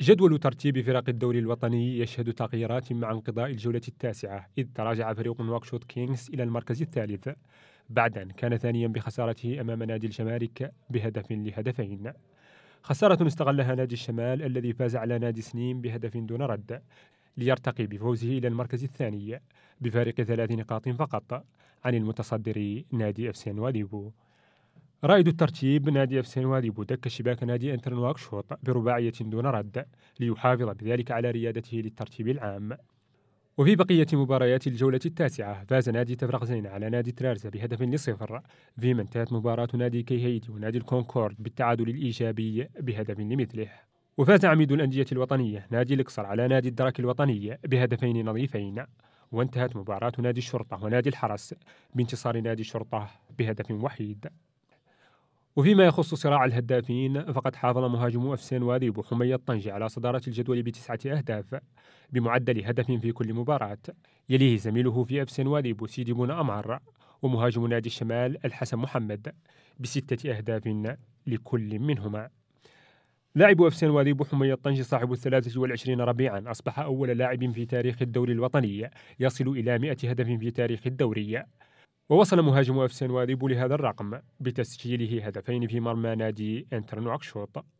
جدول ترتيب فرق الدوري الوطني يشهد تغييرات مع انقضاء الجولة التاسعة إذ تراجع فريق نواكشوط كينغز إلى المركز الثالث بعد أن كان ثانيا بخسارته أمام نادي الجمارك بهدف لهدفين خسارة استغلها نادي الشمال الذي فاز على نادي سنين بهدف دون رد ليرتقي بفوزه إلى المركز الثاني بفارق ثلاث نقاط فقط عن المتصدر نادي أفسين وديبو رائد الترتيب نادي اف وادي بودك شباك نادي انتر نواكشوط برباعية دون رد ليحافظ بذلك على ريادته للترتيب العام وفي بقية مباريات الجولة التاسعة فاز نادي تفرق زين على نادي ترارزا بهدف لصفر فيما انتهت مباراة نادي كيهيدي ونادي الكونكورد بالتعادل الإيجابي بهدف لمثله وفاز عميد الأندية الوطنية نادي الإقصر على نادي الدرك الوطني بهدفين نظيفين وانتهت مباراة نادي الشرطة ونادي الحرس بانتصار نادي الشرطة بهدف وحيد وفيما يخص صراع الهدافين فقد حافظ مهاجمو أفسين وذيب وحمية طنجة على صدارة الجدول بتسعة أهداف بمعدل هدف في كل مباراة يليه زميله في أفسين وذيب سيدي بون أمار ومهاجم نادي الشمال الحسن محمد بستة أهداف لكل منهما لاعب أفسان وذيب حمية طنجة صاحب الثلاثة والعشرين ربيعا أصبح أول لاعب في تاريخ الدوري الوطني يصل إلى مئة هدف في تاريخ الدوري ووصل مهاجم أفسنواديب لهذا الرقم بتسجيله هدفين في مرمى نادي نوكشوط